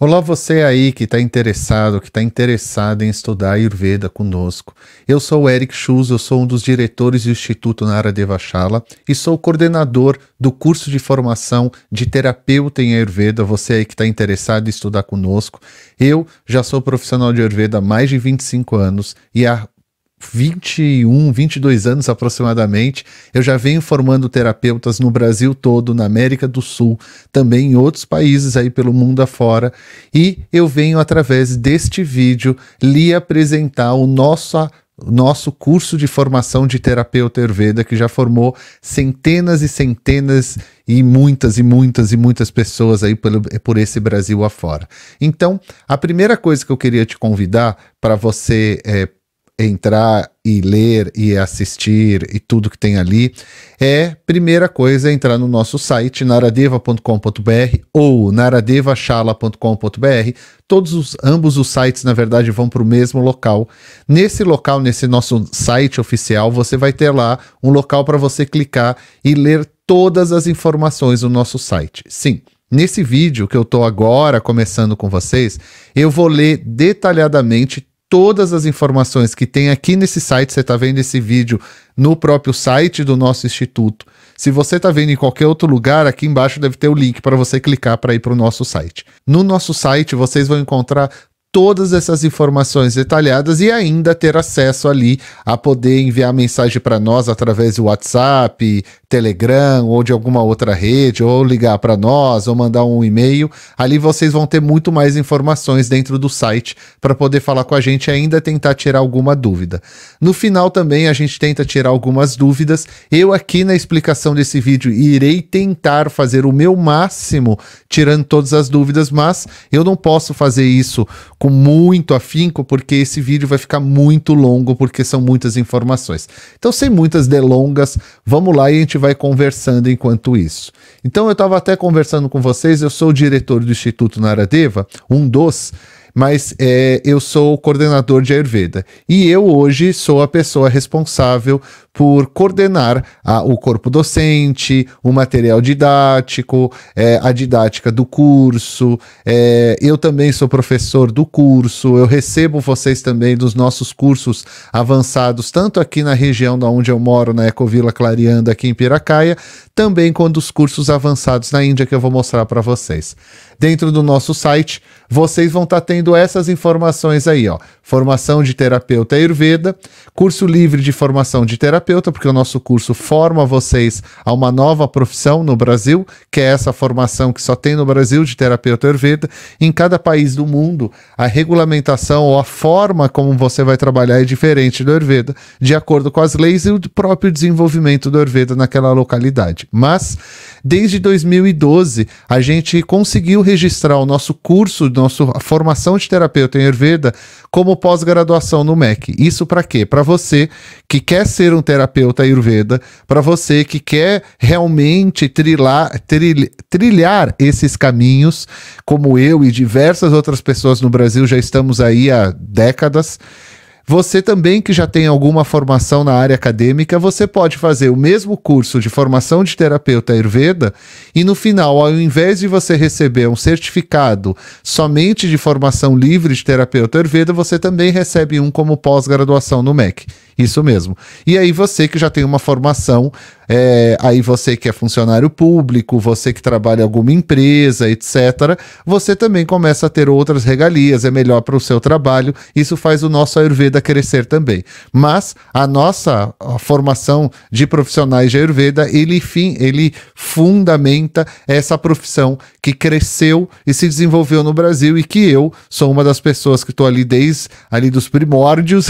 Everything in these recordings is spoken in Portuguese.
Olá você aí que está interessado, que está interessado em estudar Ayurveda conosco. Eu sou o Eric Schulz, eu sou um dos diretores do Instituto Nara Devachala e sou coordenador do curso de formação de terapeuta em Ayurveda. Você aí que está interessado em estudar conosco. Eu já sou profissional de Ayurveda há mais de 25 anos e há 21, 22 anos aproximadamente, eu já venho formando terapeutas no Brasil todo, na América do Sul, também em outros países aí pelo mundo afora, e eu venho através deste vídeo lhe apresentar o nosso nosso curso de formação de terapeuta Ayurveda, que já formou centenas e centenas e muitas e muitas e muitas pessoas aí pelo, por esse Brasil afora. Então, a primeira coisa que eu queria te convidar para você é, entrar e ler e assistir e tudo que tem ali, é primeira coisa é entrar no nosso site naradeva.com.br ou naradevachala.com.br. Todos os ambos os sites na verdade vão para o mesmo local. Nesse local, nesse nosso site oficial, você vai ter lá um local para você clicar e ler todas as informações do nosso site. Sim, Nesse vídeo que eu estou agora começando com vocês, eu vou ler detalhadamente todas as informações que tem aqui nesse site, você está vendo esse vídeo no próprio site do nosso instituto. Se você está vendo em qualquer outro lugar, aqui embaixo deve ter o link para você clicar para ir para o nosso site. No nosso site, vocês vão encontrar todas essas informações detalhadas e ainda ter acesso ali a poder enviar mensagem para nós através do WhatsApp, Telegram ou de alguma outra rede, ou ligar para nós, ou mandar um e-mail. Ali vocês vão ter muito mais informações dentro do site para poder falar com a gente e ainda tentar tirar alguma dúvida. No final também a gente tenta tirar algumas dúvidas. Eu aqui na explicação desse vídeo irei tentar fazer o meu máximo tirando todas as dúvidas, mas eu não posso fazer isso com com muito afinco, porque esse vídeo vai ficar muito longo, porque são muitas informações. Então, sem muitas delongas, vamos lá e a gente vai conversando enquanto isso. Então, eu estava até conversando com vocês, eu sou o diretor do Instituto Naradeva, um dos mas é, eu sou o coordenador de Ayurveda. E eu hoje sou a pessoa responsável por coordenar a, o corpo docente, o material didático, é, a didática do curso. É, eu também sou professor do curso, eu recebo vocês também dos nossos cursos avançados, tanto aqui na região da onde eu moro, na Ecovila Clareanda, aqui em Piracaia, também quando os cursos avançados na Índia que eu vou mostrar para vocês. Dentro do nosso site, vocês vão estar tá tendo essas informações aí, ó. Formação de terapeuta Ayurveda, curso livre de formação de terapeuta, porque o nosso curso forma vocês a uma nova profissão no Brasil, que é essa formação que só tem no Brasil de terapeuta Ayurveda. Em cada país do mundo, a regulamentação ou a forma como você vai trabalhar é diferente do Ayurveda, de acordo com as leis e o próprio desenvolvimento do Ayurveda naquela localidade. Mas desde 2012, a gente conseguiu registrar o nosso curso nosso, a formação de terapeuta em Ayurveda como pós-graduação no MEC. Isso para quê? Para você que quer ser um terapeuta Ayurveda, para você que quer realmente trilar, tril trilhar esses caminhos, como eu e diversas outras pessoas no Brasil já estamos aí há décadas você também que já tem alguma formação na área acadêmica, você pode fazer o mesmo curso de formação de terapeuta Ayurveda e no final, ao invés de você receber um certificado somente de formação livre de terapeuta Ayurveda, você também recebe um como pós-graduação no MEC. Isso mesmo. E aí você que já tem uma formação é, aí você que é funcionário público, você que trabalha em alguma empresa, etc., você também começa a ter outras regalias, é melhor para o seu trabalho, isso faz o nosso Ayurveda crescer também. Mas a nossa a formação de profissionais de Ayurveda, ele, fim, ele fundamenta essa profissão que cresceu e se desenvolveu no Brasil e que eu sou uma das pessoas que estou ali desde ali dos primórdios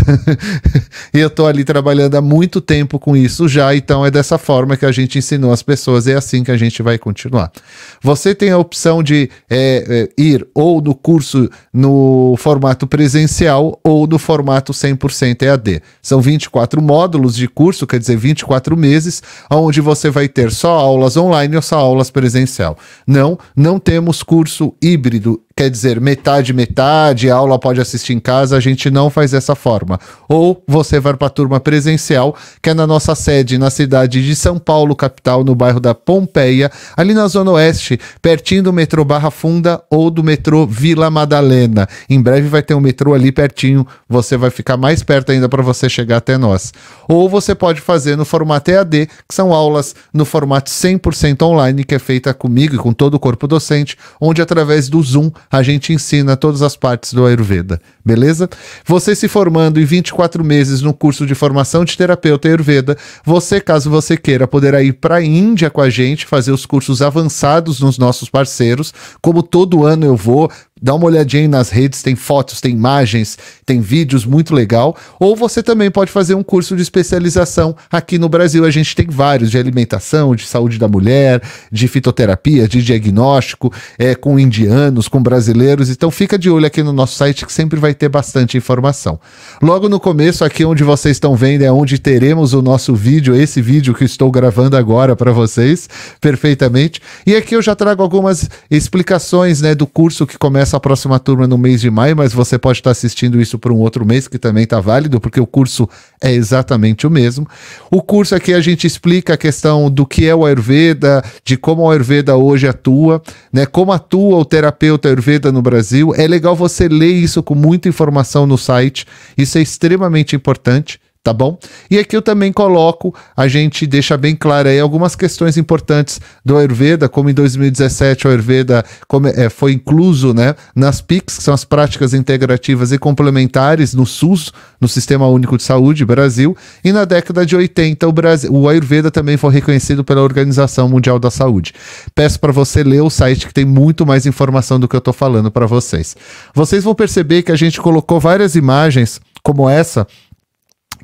e eu estou ali trabalhando há muito tempo com isso já, então é dessa forma que a gente ensinou as pessoas, é assim que a gente vai continuar. Você tem a opção de é, é, ir ou no curso no formato presencial ou no formato 100% EAD. São 24 módulos de curso, quer dizer, 24 meses, onde você vai ter só aulas online ou só aulas presencial. Não, não temos curso híbrido quer dizer metade, metade, a aula pode assistir em casa, a gente não faz dessa forma. Ou você vai para a turma presencial, que é na nossa sede na cidade de São Paulo, capital, no bairro da Pompeia, ali na Zona Oeste, pertinho do metrô Barra Funda ou do metrô Vila Madalena. Em breve vai ter um metrô ali pertinho, você vai ficar mais perto ainda para você chegar até nós. Ou você pode fazer no formato EAD, que são aulas no formato 100% online, que é feita comigo e com todo o corpo docente, onde através do Zoom a gente ensina todas as partes do Ayurveda, beleza? Você se formando em 24 meses no curso de formação de terapeuta Ayurveda, você, caso você queira, poderá ir para a Índia com a gente, fazer os cursos avançados nos nossos parceiros, como todo ano eu vou, Dá uma olhadinha aí nas redes, tem fotos, tem imagens, tem vídeos, muito legal. Ou você também pode fazer um curso de especialização aqui no Brasil. A gente tem vários de alimentação, de saúde da mulher, de fitoterapia, de diagnóstico, é, com indianos, com brasileiros. Então fica de olho aqui no nosso site que sempre vai ter bastante informação. Logo no começo, aqui onde vocês estão vendo, é onde teremos o nosso vídeo, esse vídeo que estou gravando agora para vocês, perfeitamente. E aqui eu já trago algumas explicações né, do curso que começa começa a próxima turma no mês de maio, mas você pode estar assistindo isso por um outro mês que também está válido, porque o curso é exatamente o mesmo. O curso aqui a gente explica a questão do que é o Ayurveda, de como o Ayurveda hoje atua, né? Como atua o terapeuta Ayurveda no Brasil. É legal você ler isso com muita informação no site. Isso é extremamente importante tá bom? E aqui eu também coloco, a gente deixa bem claro aí algumas questões importantes do Ayurveda, como em 2017 o Ayurveda como, é, foi incluso né, nas PICs, que são as práticas integrativas e complementares no SUS, no Sistema Único de Saúde Brasil, e na década de 80 o, Brasil, o Ayurveda também foi reconhecido pela Organização Mundial da Saúde. Peço para você ler o site que tem muito mais informação do que eu estou falando para vocês. Vocês vão perceber que a gente colocou várias imagens como essa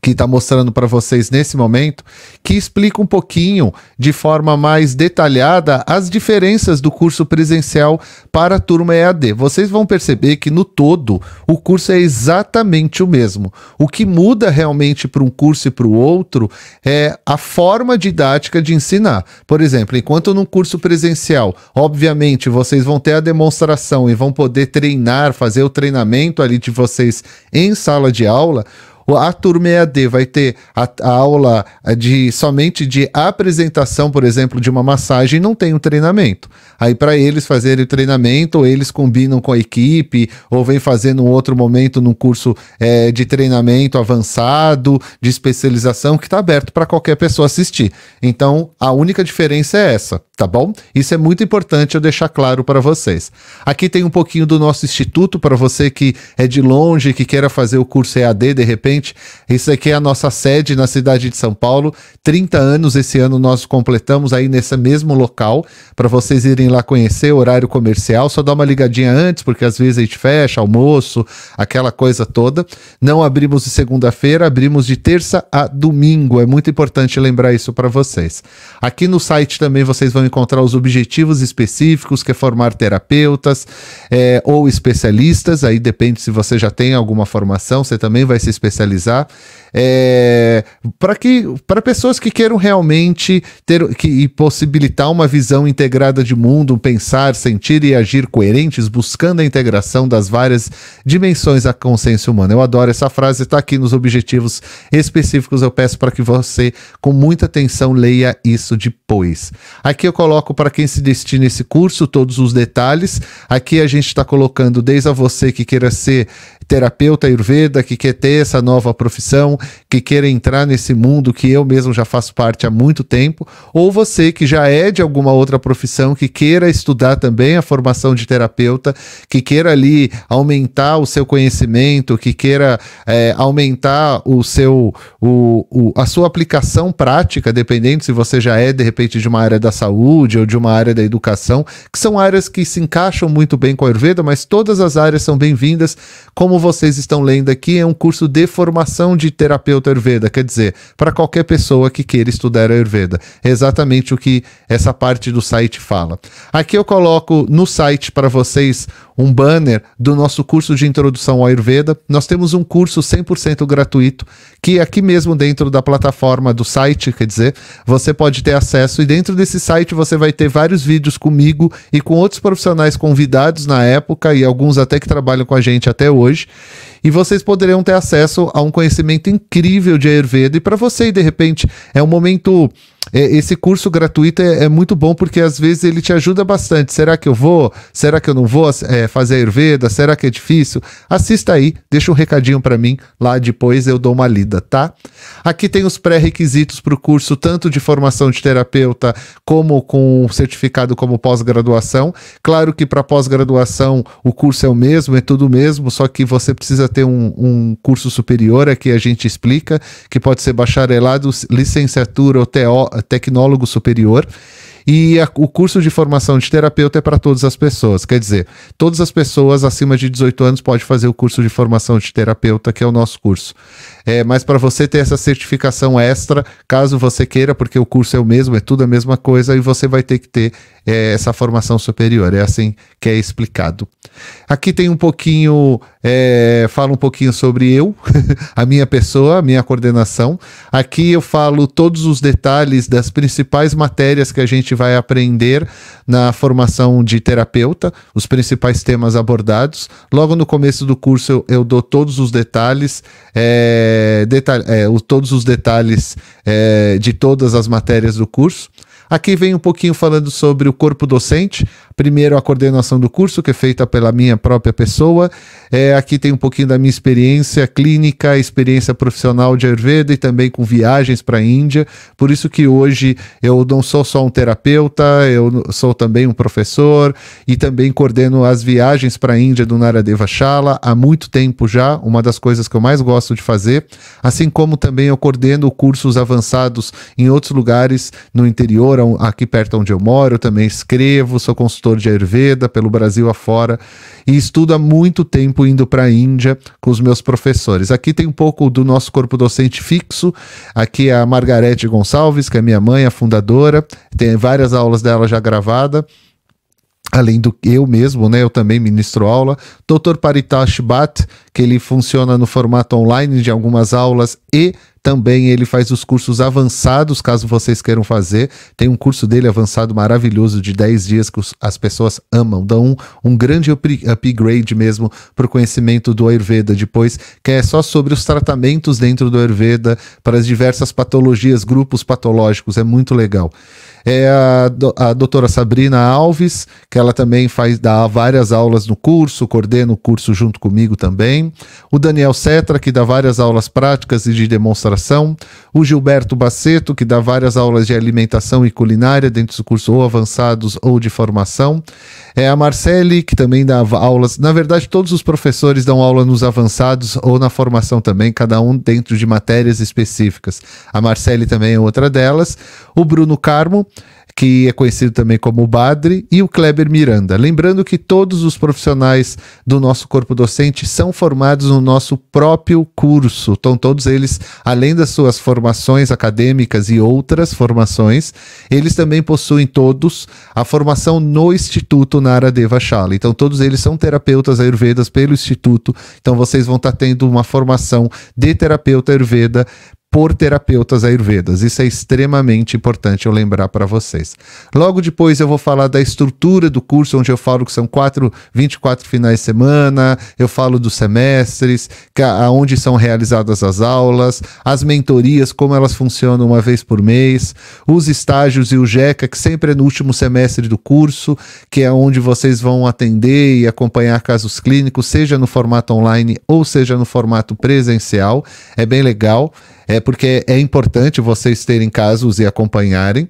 que está mostrando para vocês nesse momento, que explica um pouquinho de forma mais detalhada as diferenças do curso presencial para a turma EAD. Vocês vão perceber que no todo o curso é exatamente o mesmo. O que muda realmente para um curso e para o outro é a forma didática de ensinar. Por exemplo, enquanto num curso presencial, obviamente vocês vão ter a demonstração e vão poder treinar, fazer o treinamento ali de vocês em sala de aula, a turma EAD vai ter a, a aula de somente de apresentação, por exemplo, de uma massagem, não tem um treinamento. Aí para eles fazerem o treinamento, ou eles combinam com a equipe, ou vem fazer um outro momento num curso é, de treinamento avançado, de especialização, que está aberto para qualquer pessoa assistir. Então, a única diferença é essa, tá bom? Isso é muito importante eu deixar claro para vocês. Aqui tem um pouquinho do nosso instituto para você que é de longe, que queira fazer o curso EAD de repente gente. Isso aqui é a nossa sede na cidade de São Paulo. 30 anos esse ano nós completamos aí nesse mesmo local, para vocês irem lá conhecer, o horário comercial. Só dá uma ligadinha antes, porque às vezes a gente fecha, almoço, aquela coisa toda. Não abrimos de segunda-feira, abrimos de terça a domingo. É muito importante lembrar isso para vocês. Aqui no site também vocês vão encontrar os objetivos específicos, que é formar terapeutas é, ou especialistas. Aí depende se você já tem alguma formação, você também vai ser especialista comercializar, é, para que para pessoas que queiram realmente ter que, e possibilitar uma visão integrada de mundo, pensar, sentir e agir coerentes, buscando a integração das várias dimensões da consciência humana. Eu adoro essa frase, está aqui nos objetivos específicos. Eu peço para que você, com muita atenção, leia isso depois. Aqui eu coloco para quem se destina esse curso todos os detalhes. Aqui a gente está colocando desde a você que queira ser terapeuta ayurveda, que quer ter essa nova nova profissão, que queira entrar nesse mundo que eu mesmo já faço parte há muito tempo, ou você que já é de alguma outra profissão, que queira estudar também a formação de terapeuta, que queira ali aumentar o seu conhecimento, que queira é, aumentar o seu, o, o, a sua aplicação prática, dependendo se você já é de repente de uma área da saúde ou de uma área da educação, que são áreas que se encaixam muito bem com a Ayurveda, mas todas as áreas são bem-vindas. Como vocês estão lendo aqui, é um curso de formação formação de terapeuta Ayurveda, quer dizer, para qualquer pessoa que queira estudar Ayurveda. É exatamente o que essa parte do site fala. Aqui eu coloco no site para vocês um banner do nosso curso de introdução ao Ayurveda. Nós temos um curso 100% gratuito que é aqui mesmo dentro da plataforma do site, quer dizer, você pode ter acesso e dentro desse site você vai ter vários vídeos comigo e com outros profissionais convidados na época e alguns até que trabalham com a gente até hoje e vocês poderão ter acesso a um conhecimento incrível de Ayurveda. E para você, de repente, é um momento é, esse curso gratuito é, é, muito bom porque às vezes ele te ajuda bastante. Será que eu vou? Será que eu não vou é, fazer Ayurveda? Será que é difícil? Assista aí, deixa um recadinho para mim, lá depois eu dou uma lida, tá? Aqui tem os pré-requisitos para o curso, tanto de formação de terapeuta como com certificado como pós-graduação. Claro que para pós-graduação o curso é o mesmo, é tudo o mesmo, só que você precisa ter um, um curso superior, aqui é a gente explica, que pode ser bacharelado, licenciatura ou TO tecnólogo superior e a, o curso de formação de terapeuta é para todas as pessoas. Quer dizer, todas as pessoas acima de 18 anos podem fazer o curso de formação de terapeuta, que é o nosso curso. É, mas para você ter essa certificação extra, caso você queira, porque o curso é o mesmo, é tudo a mesma coisa, e você vai ter que ter é, essa formação superior. É assim que é explicado. Aqui tem um pouquinho, é, fala um pouquinho sobre eu, a minha pessoa, a minha coordenação. Aqui eu falo todos os detalhes das principais matérias que a gente vai aprender na formação de terapeuta, os principais temas abordados. Logo no começo do curso eu, eu dou todos os detalhes. É, é, detalhe, é, o, todos os detalhes é, de todas as matérias do curso. Aqui vem um pouquinho falando sobre o corpo docente. Primeiro, a coordenação do curso, que é feita pela minha própria pessoa. É, aqui tem um pouquinho da minha experiência clínica, experiência profissional de Ayurveda e também com viagens para a Índia. Por isso que hoje eu não sou só um terapeuta, eu sou também um professor e também coordeno as viagens para a Índia do Naradeva Shala há muito tempo já, uma das coisas que eu mais gosto de fazer, assim como também eu coordeno cursos avançados em outros lugares no interior, aqui perto onde eu moro, eu também escrevo, sou consultor de Ayurveda pelo Brasil afora e estudo há muito tempo tempo indo para a Índia com os meus professores. Aqui tem um pouco do nosso corpo docente fixo. Aqui é a Margarete Gonçalves, que é minha mãe, a fundadora. Tem várias aulas dela já gravada além do eu mesmo, né? Eu também ministro aula. Dr. Paritash Bhatt, que ele funciona no formato online de algumas aulas e também ele faz os cursos avançados, caso vocês queiram fazer. Tem um curso dele avançado maravilhoso de 10 dias que as pessoas amam. Dão um, um grande upgrade mesmo para o conhecimento do Ayurveda depois, que é só sobre os tratamentos dentro do Ayurveda para as diversas patologias, grupos patológicos. É muito legal é a, do, a doutora Sabrina Alves, que ela também faz dá várias aulas no curso, coordena o curso junto comigo também. O Daniel Cetra, que dá várias aulas práticas e de demonstração. O Gilberto Baceto, que dá várias aulas de alimentação e culinária dentro do curso ou avançados ou de formação. É a Marcele, que também dá aulas. Na verdade, todos os professores dão aula nos avançados ou na formação também, cada um dentro de matérias específicas. A Marcele também é outra delas. O Bruno Carmo, que é conhecido também como Badre, e o Kleber Miranda. Lembrando que todos os profissionais do nosso corpo docente são formados no nosso próprio curso. Então, todos eles, além das suas formações acadêmicas e outras formações, eles também possuem todos a formação no Instituto Naradeva Shala. Então, todos eles são terapeutas ayurvedas pelo Instituto. Então, vocês vão estar tendo uma formação de terapeuta ayurveda por terapeutas ayurvedas. Isso é extremamente importante eu lembrar para vocês. Logo depois eu vou falar da estrutura do curso, onde eu falo que são quatro, 24 finais de semana, eu falo dos semestres, que, aonde são realizadas as aulas, as mentorias, como elas funcionam uma vez por mês, os estágios e o GECA, que sempre é no último semestre do curso, que é onde vocês vão atender e acompanhar casos clínicos, seja no formato online ou seja no formato presencial. É bem legal é porque é importante vocês terem casos e acompanharem.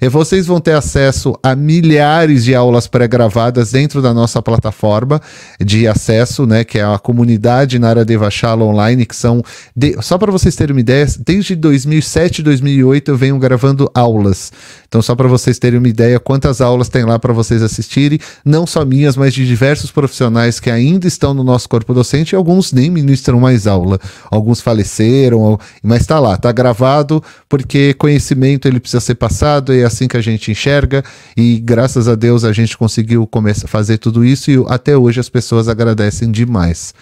E vocês vão ter acesso a milhares de aulas pré-gravadas dentro da nossa plataforma de acesso, né, que é a comunidade de Shalom Online, que são, de... só para vocês terem uma ideia, desde 2007, 2008 eu venho gravando aulas. Então, só para vocês terem uma ideia quantas aulas tem lá para vocês assistirem, não só minhas, mas de diversos profissionais que ainda estão no nosso corpo docente e alguns nem ministram mais aula. Alguns faleceram, mas mas está lá, está gravado, porque conhecimento ele precisa ser passado, é assim que a gente enxerga, e graças a Deus a gente conseguiu começar a fazer tudo isso, e até hoje as pessoas agradecem demais.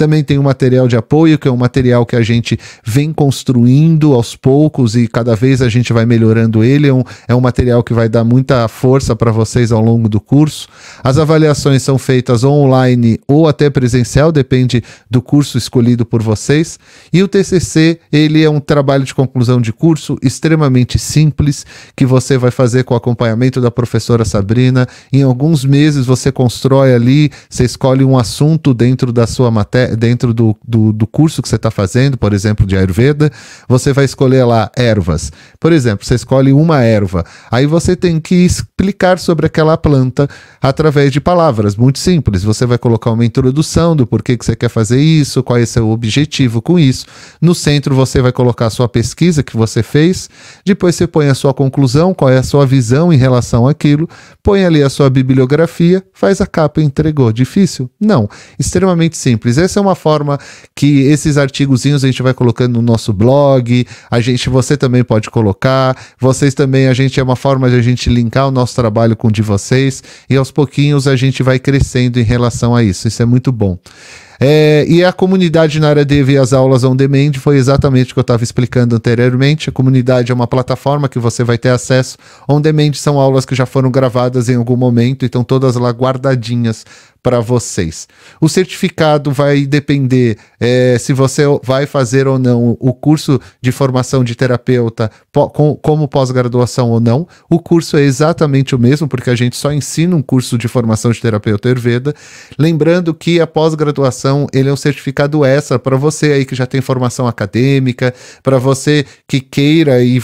Também tem o material de apoio, que é um material que a gente vem construindo aos poucos e cada vez a gente vai melhorando ele. É um, é um material que vai dar muita força para vocês ao longo do curso. As avaliações são feitas online ou até presencial, depende do curso escolhido por vocês. E o TCC, ele é um trabalho de conclusão de curso extremamente simples, que você vai fazer com o acompanhamento da professora Sabrina. Em alguns meses você constrói ali, você escolhe um assunto dentro da sua matéria dentro do, do, do curso que você está fazendo, por exemplo, de Ayurveda, você vai escolher lá ervas. Por exemplo, você escolhe uma erva. Aí você tem que explicar sobre aquela planta através de palavras, muito simples. Você vai colocar uma introdução do porquê que você quer fazer isso, qual é seu objetivo com isso. No centro você vai colocar a sua pesquisa que você fez, depois você põe a sua conclusão, qual é a sua visão em relação àquilo, põe ali a sua bibliografia, faz a capa e entregou. Difícil? Não. Extremamente simples. Esse é é uma forma que esses artigozinhos a gente vai colocando no nosso blog, a gente, você também pode colocar, vocês também, a gente é uma forma de a gente linkar o nosso trabalho com o de vocês e aos pouquinhos a gente vai crescendo em relação a isso. Isso é muito bom. É, e a comunidade na área de as aulas on demand foi exatamente o que eu estava explicando anteriormente. A comunidade é uma plataforma que você vai ter acesso. On demand são aulas que já foram gravadas em algum momento e estão todas lá guardadinhas para vocês. O certificado vai depender é, se você vai fazer ou não o curso de formação de terapeuta po com, como pós-graduação ou não. O curso é exatamente o mesmo, porque a gente só ensina um curso de formação de terapeuta Ayurveda. Lembrando que a pós-graduação ele é um certificado extra para você aí que já tem formação acadêmica, para você que queira e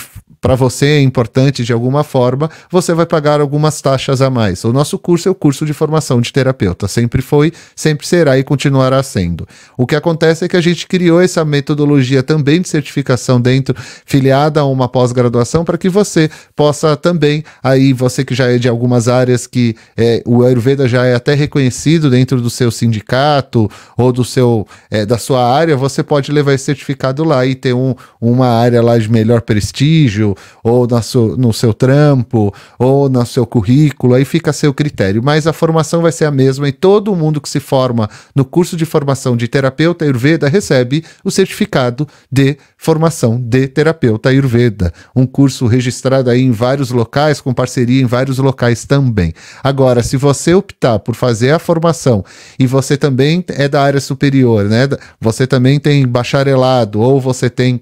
para você é importante de alguma forma, você vai pagar algumas taxas a mais. O nosso curso é o curso de formação de terapeuta, sempre foi, sempre será e continuará sendo. O que acontece é que a gente criou essa metodologia também de certificação dentro, filiada a uma pós-graduação, para que você possa também, aí você que já é de algumas áreas que é, o Ayurveda já é até reconhecido dentro do seu sindicato ou do seu é, da sua área, você pode levar esse certificado lá e ter um, uma área lá de melhor prestígio, ou na no seu trampo, ou no seu currículo, aí fica a seu critério. Mas a formação vai ser a mesma e todo mundo que se forma no curso de formação de terapeuta Ayurveda recebe o certificado de formação de terapeuta Ayurveda. Um curso registrado aí em vários locais, com parceria em vários locais também. Agora, se você optar por fazer a formação e você também é da área superior, né? Você também tem bacharelado ou você tem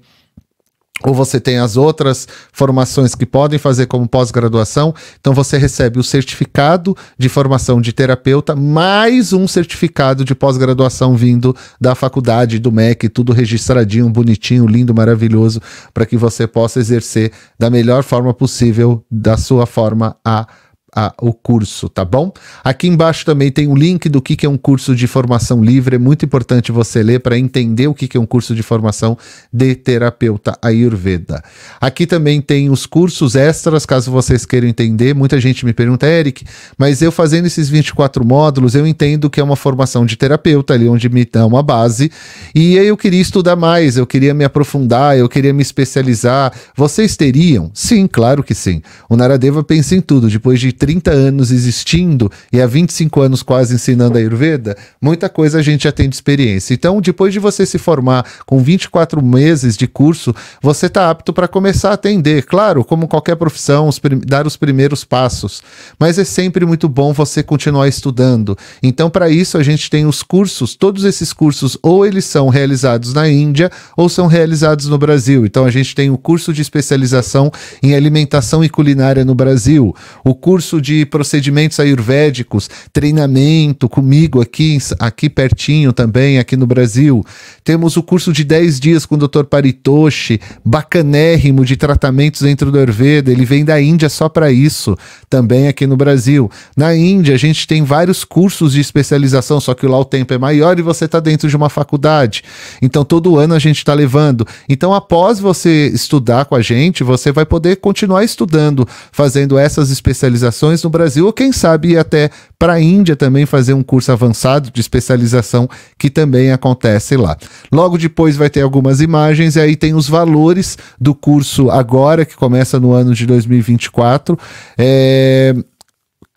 ou você tem as outras formações que podem fazer como pós-graduação, então você recebe o certificado de formação de terapeuta, mais um certificado de pós-graduação vindo da faculdade, do MEC, tudo registradinho, bonitinho, lindo, maravilhoso, para que você possa exercer da melhor forma possível, da sua forma a a, o curso, tá bom? Aqui embaixo também tem o um link do que, que é um curso de formação livre. É muito importante você ler para entender o que, que é um curso de formação de terapeuta Ayurveda. Aqui também tem os cursos extras, caso vocês queiram entender. Muita gente me pergunta, Eric, mas eu fazendo esses 24 módulos, eu entendo que é uma formação de terapeuta ali, onde me dá uma base. E aí eu queria estudar mais, eu queria me aprofundar, eu queria me especializar. Vocês teriam? Sim, claro que sim. O Naradeva pensa em tudo. Depois de 30 anos existindo e há 25 anos quase ensinando Ayurveda, muita coisa a gente já tem de experiência. Então, depois de você se formar com 24 meses de curso, você está apto para começar a atender. Claro, como qualquer profissão, os dar os primeiros passos. Mas é sempre muito bom você continuar estudando. Então, para isso, a gente tem os cursos, todos esses cursos, ou eles são realizados na Índia ou são realizados no Brasil. Então, a gente tem o curso de especialização em alimentação e culinária no Brasil, o curso curso de procedimentos ayurvédicos, treinamento comigo aqui, aqui pertinho também, aqui no Brasil. Temos o curso de 10 dias com o Dr. Paritoshi, bacanérrimo de tratamentos dentro do Ayurveda. Ele vem da Índia só para isso, também aqui no Brasil. Na Índia, a gente tem vários cursos de especialização, só que lá o tempo é maior e você está dentro de uma faculdade. Então, todo ano a gente está levando. Então, após você estudar com a gente, você vai poder continuar estudando, fazendo essas especializações no Brasil, ou quem sabe ir até para a Índia também fazer um curso avançado de especialização que também acontece lá. Logo depois vai ter algumas imagens e aí tem os valores do curso agora, que começa no ano de 2024. É,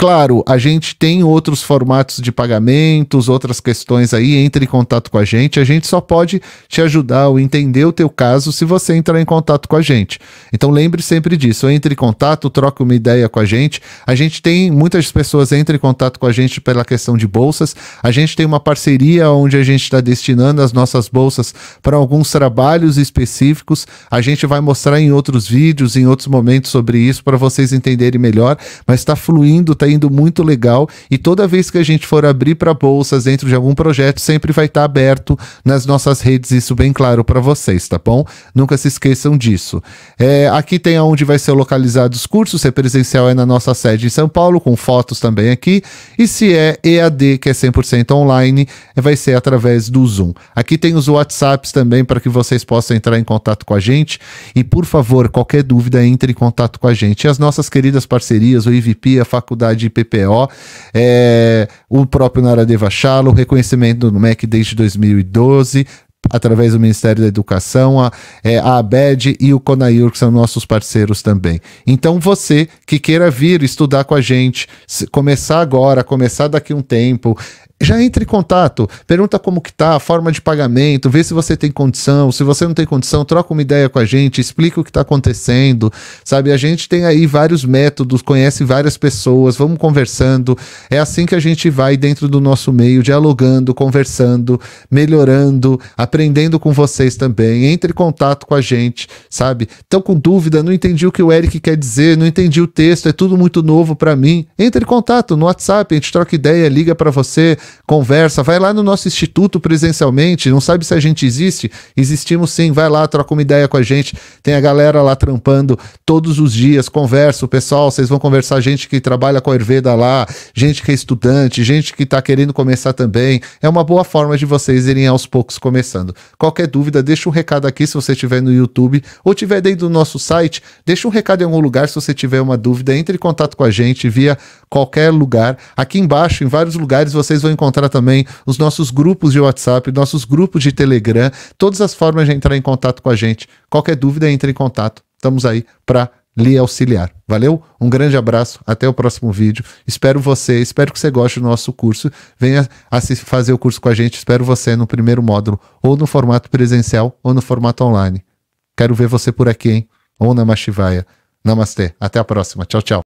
Claro, a gente tem outros formatos de pagamentos, outras questões aí, entre em contato com a gente. A gente só pode te ajudar ou entender o teu caso se você entrar em contato com a gente. Então lembre sempre disso, entre em contato, troque uma ideia com a gente. A gente tem muitas pessoas entram em contato com a gente pela questão de bolsas. A gente tem uma parceria onde a gente está destinando as nossas bolsas para alguns trabalhos específicos. A gente vai mostrar em outros vídeos, em outros momentos sobre isso para vocês entenderem melhor, mas está fluindo, está saindo muito legal e toda vez que a gente for abrir para bolsas dentro de algum projeto, sempre vai estar tá aberto nas nossas redes, isso bem claro para vocês, tá bom? Nunca se esqueçam disso. É, aqui tem aonde vai ser localizado os cursos, se é presencial é na nossa sede em São Paulo, com fotos também aqui, e se é EAD, que é 100% online, vai ser através do Zoom. Aqui tem os WhatsApps também para que vocês possam entrar em contato com a gente e, por favor, qualquer dúvida, entre em contato com a gente. E as nossas queridas parcerias, o IVP, a Faculdade de PPO, é, o próprio Naradeva Chalo, reconhecimento do MEC desde 2012, através do Ministério da Educação, a, é, a ABED e o CONAIUR, que são nossos parceiros também. Então, você que queira vir estudar com a gente, começar agora, começar daqui um tempo, já entre em contato, pergunta como que tá, a forma de pagamento, vê se você tem condição, se você não tem condição, troca uma ideia com a gente, explica o que está acontecendo, sabe? A gente tem aí vários métodos, conhece várias pessoas, vamos conversando. É assim que a gente vai dentro do nosso meio, dialogando, conversando, melhorando, aprendendo com vocês também. Entre em contato com a gente, sabe? Estão com dúvida, não entendi o que o Eric quer dizer, não entendi o texto, é tudo muito novo para mim. Entre em contato no WhatsApp, a gente troca ideia, liga para você conversa, vai lá no nosso instituto presencialmente, não sabe se a gente existe? Existimos sim, vai lá, troca uma ideia com a gente. Tem a galera lá trampando todos os dias, conversa, o pessoal, vocês vão conversar, gente que trabalha com a Herveda lá, gente que é estudante, gente que está querendo começar também. É uma boa forma de vocês irem aos poucos começando. Qualquer dúvida, deixa um recado aqui se você estiver no YouTube ou tiver dentro do nosso site, deixa um recado em algum lugar se você tiver uma dúvida, entre em contato com a gente via qualquer lugar. Aqui embaixo, em vários lugares, vocês vão encontrar também os nossos grupos de WhatsApp, nossos grupos de Telegram, todas as formas de entrar em contato com a gente. Qualquer dúvida, entre em contato. Estamos aí para lhe auxiliar. Valeu? Um grande abraço, até o próximo vídeo. Espero você, espero que você goste do nosso curso. Venha fazer o curso com a gente. Espero você no primeiro módulo, ou no formato presencial, ou no formato online. Quero ver você por aqui, hein? Ou na Machivaya. Namastê. Até a próxima. Tchau, tchau.